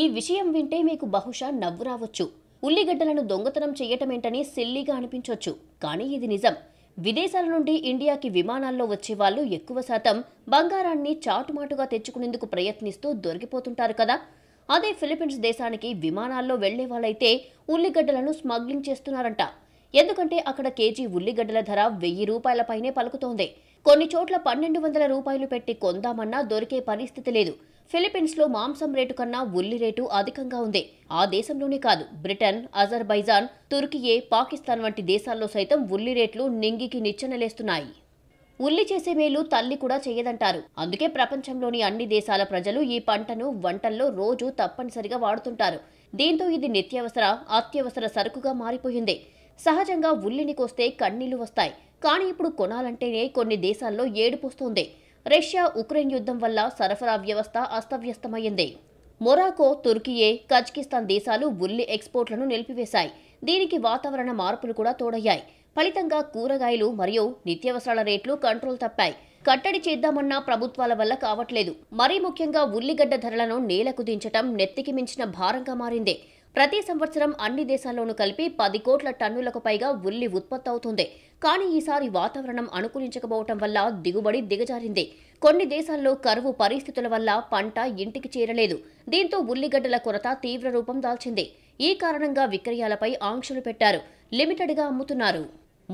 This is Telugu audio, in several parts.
ఈ విషయం వింటే మీకు బహుశా నవ్వు రావచ్చు ఉల్లిగడ్డలను దొంగతనం చేయటమేంటని సిల్లీగా అనిపించవచ్చు కానీ ఇది నిజం విదేశాల నుండి ఇండియాకి విమానాల్లో వచ్చే వాళ్ళు ఎక్కువ శాతం బంగారాన్ని చాటుమాటుగా తెచ్చుకునేందుకు ప్రయత్నిస్తూ దొరికిపోతుంటారు కదా అదే ఫిలిప్పీన్స్ దేశానికి విమానాల్లో వెళ్లే వాళ్ళైతే ఉల్లిగడ్డలను స్మగ్లింగ్ చేస్తున్నారంట ఎందుకంటే అక్కడ కేజీ ఉల్లిగడ్డల ధర వెయ్యి రూపాయలపైనే పలుకుతోంది కొన్ని చోట్ల పన్నెండు వందల రూపాయలు పెట్టి కొందామన్నా దొరికే పరిస్థితి లేదు ఫిలిపీన్స్లో మాంసం రేటు కన్నా ఉల్లి రేటు అధికంగా ఉంది ఆ దేశంలోనే కాదు బ్రిటన్ అజర్బైజాన్ తుర్కియే పాకిస్తాన్ వంటి దేశాల్లో సైతం ఉల్లి రేట్లు నింగికి నిచ్చెనలేస్తున్నాయి ఉల్లి చేసే మేలు తల్లి కూడా చేయదంటారు అందుకే ప్రపంచంలోని అన్ని దేశాల ప్రజలు ఈ పంటను వంటల్లో రోజు తప్పనిసరిగా వాడుతుంటారు దీంతో ఇది నిత్యావసర అత్యవసర సరుకుగా మారిపోయింది సహజంగా ఉల్లిని కోస్తే కన్నీళ్లు వస్తాయి కానీ ఇప్పుడు కొనాలంటేనే కొన్ని దేశాల్లో ఏడుపొస్తుంది రష్యా ఉక్రెయిన్ యుద్ధం వల్ల సరఫరా వ్యవస్థ అస్తవ్యస్తమైంది మొరాకో తుర్కియే కజ్కిస్తాన్ దేశాలు ఉల్లి ఎక్స్పోర్ట్లను నిలిపివేశాయి దీనికి వాతావరణ మార్పులు కూడా తోడయ్యాయి ఫలితంగా కూరగాయలు మరియు నిత్యావసరాల రేట్లు కంట్రోల్ తప్పాయి కట్టడి చేద్దామన్నా ప్రభుత్వాల వల్ల కావట్లేదు మరీ ముఖ్యంగా ఉల్లిగడ్డ ధరలను నేలకు దించటం నెత్తికి మించిన భారంగా మారింది ప్రతి సంవత్సరం అన్ని దేశాల్లోనూ కలిపి పది కోట్ల టన్నులకు పైగా ఉల్లి ఉత్పత్తి అవుతుంది కానీ ఈసారి వాతావరణం అనుకూలించకపోవటం వల్ల దిగుబడి దిగజారింది కొన్ని దేశాల్లో కరువు పరిస్థితుల వల్ల పంట ఇంటికి చేరలేదు దీంతో ఉల్లిగడ్డల కొరత తీవ్ర రూపం దాల్చింది ఈ కారణంగా విక్రయాలపై ఆంక్షలు పెట్టారు లిమిటెడ్గా అమ్ముతున్నారు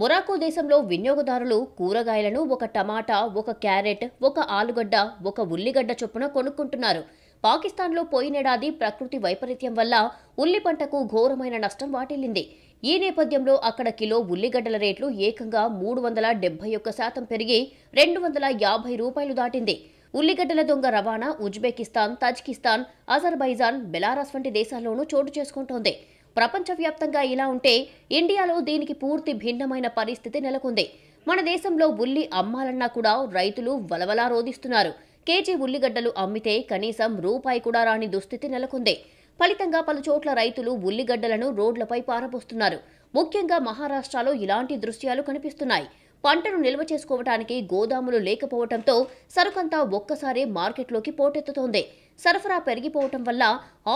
మొరాకో దేశంలో వినియోగదారులు కూరగాయలను ఒక టమాటా ఒక క్యారెట్ ఒక ఆలుగడ్డ ఒక ఉల్లిగడ్డ చొప్పున కొనుక్కుంటున్నారు పాకిస్తాన్లో పోయినేడాది ప్రకృతి వైపరీత్యం వల్ల ఉల్లి పంటకు ఘోరమైన నష్టం వాటిల్లింది ఈ నేపథ్యంలో అక్కడ కిలో ఉల్లిగడ్డల రేట్లు ఏకంగా మూడు వందల డెబ్బై ఒక్క శాతం పెరిగి రెండు వందల యాభై రూపాయలు దాటింది ఉల్లిగడ్డల దొంగ రవాణా ఉజ్బెకిస్తాన్ తజికిస్తాన్ అజర్బైజాన్ బెలారస్ వంటి దేశాల్లోనూ చోటు చేసుకుంటోంది ప్రపంచవ్యాప్తంగా ఇలా ఉంటే ఇండియాలో దీనికి పూర్తి భిన్నమైన పరిస్థితి నెలకొంది మన దేశంలో ఉల్లి అమ్మాలన్నా కూడా రైతులు వలవలా రోధిస్తున్నారు కేజీ ఉల్లిగడ్డలు అమ్మితే కనీసం రూపాయి కూడా రాని దుస్థితి నెలకొంది ఫలితంగా పలుచోట్ల రైతులు ఉల్లిగడ్డలను రోడ్లపై పారబోస్తున్నారు ముఖ్యంగా మహారాష్ట్రలో ఇలాంటి దృశ్యాలు కనిపిస్తున్నాయి పంటను నిల్వ చేసుకోవటానికి గోదాములు లేకపోవడంతో సరుకంతా ఒక్కసారి మార్కెట్లోకి పోటెత్తుతోంది సరఫరా పెరిగిపోవటం వల్ల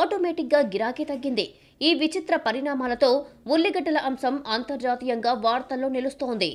ఆటోమేటిక్గా గిరాకీ తగ్గింది ఈ విచిత్ర పరిణామాలతో ఉల్లిగడ్డల అంశం అంతర్జాతీయంగా వార్తల్లో నిలుస్తోంది